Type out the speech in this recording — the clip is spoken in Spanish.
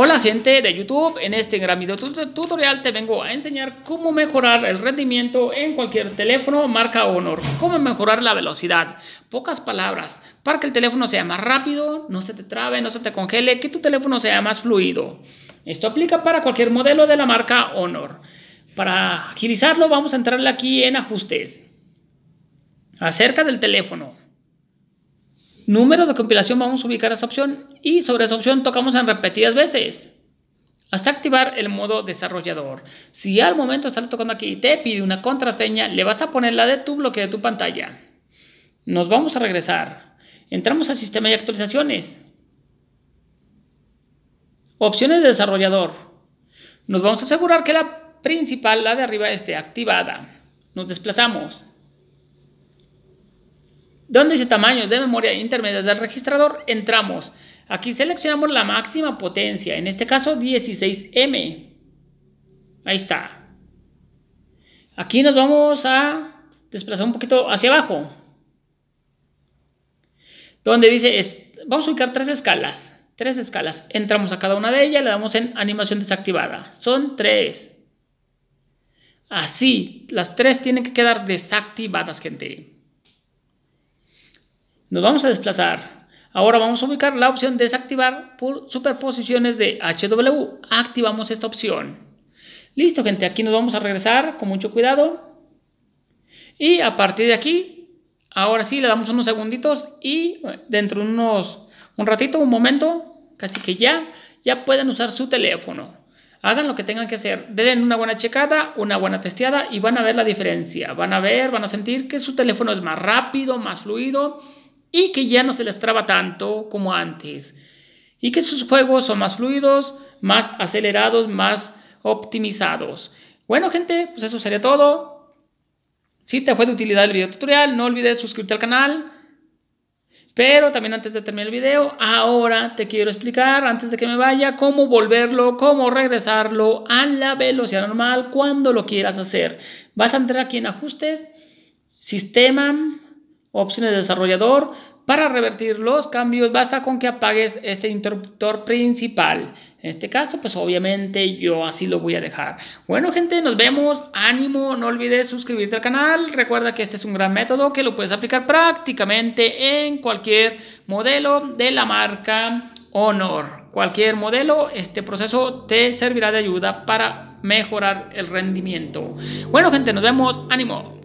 Hola gente de YouTube, en este gran video tutorial te vengo a enseñar cómo mejorar el rendimiento en cualquier teléfono marca Honor, cómo mejorar la velocidad, pocas palabras, para que el teléfono sea más rápido, no se te trabe, no se te congele, que tu teléfono sea más fluido. Esto aplica para cualquier modelo de la marca Honor. Para agilizarlo vamos a entrarle aquí en ajustes, acerca del teléfono número de compilación vamos a ubicar esa opción y sobre esa opción tocamos en repetidas veces hasta activar el modo desarrollador. Si al momento estás tocando aquí y te pide una contraseña, le vas a poner la de tu bloque de tu pantalla. Nos vamos a regresar. Entramos al sistema y actualizaciones. Opciones de desarrollador. Nos vamos a asegurar que la principal, la de arriba, esté activada. Nos desplazamos donde dice tamaños de memoria intermedia del registrador? Entramos. Aquí seleccionamos la máxima potencia, en este caso 16M. Ahí está. Aquí nos vamos a desplazar un poquito hacia abajo. Donde dice, vamos a ubicar tres escalas. Tres escalas. Entramos a cada una de ellas, le damos en animación desactivada. Son tres. Así, las tres tienen que quedar desactivadas, gente. Nos vamos a desplazar. Ahora vamos a ubicar la opción desactivar por superposiciones de HW. Activamos esta opción. Listo, gente. Aquí nos vamos a regresar con mucho cuidado. Y a partir de aquí, ahora sí, le damos unos segunditos y dentro de unos, un ratito, un momento, casi que ya, ya pueden usar su teléfono. Hagan lo que tengan que hacer. Den una buena checada, una buena testeada y van a ver la diferencia. Van a ver, van a sentir que su teléfono es más rápido, más fluido y que ya no se les traba tanto como antes y que sus juegos son más fluidos, más acelerados, más optimizados. Bueno gente, pues eso sería todo. Si te fue de utilidad el video tutorial, no olvides suscribirte al canal. Pero también antes de terminar el video, ahora te quiero explicar, antes de que me vaya, cómo volverlo, cómo regresarlo a la velocidad normal cuando lo quieras hacer. Vas a entrar aquí en ajustes, sistema, opciones de desarrollador. Para revertir los cambios basta con que apagues este interruptor principal. En este caso, pues obviamente yo así lo voy a dejar. Bueno, gente, nos vemos. Ánimo, no olvides suscribirte al canal. Recuerda que este es un gran método que lo puedes aplicar prácticamente en cualquier modelo de la marca Honor. Cualquier modelo, este proceso te servirá de ayuda para mejorar el rendimiento. Bueno, gente, nos vemos. Ánimo.